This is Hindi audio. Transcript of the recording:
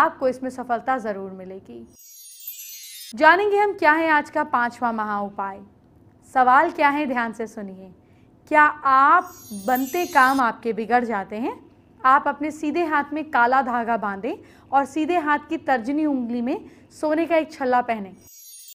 आपको इसमें सफलता ज़रूर मिलेगी जानेंगे हम क्या है आज का पांचवा महा उपाय सवाल क्या है ध्यान से सुनिए क्या आप बनते काम आपके बिगड़ जाते हैं आप अपने सीधे हाथ में काला धागा बांधें और सीधे हाथ की तर्जनी उंगली में सोने का एक छल्ला पहनें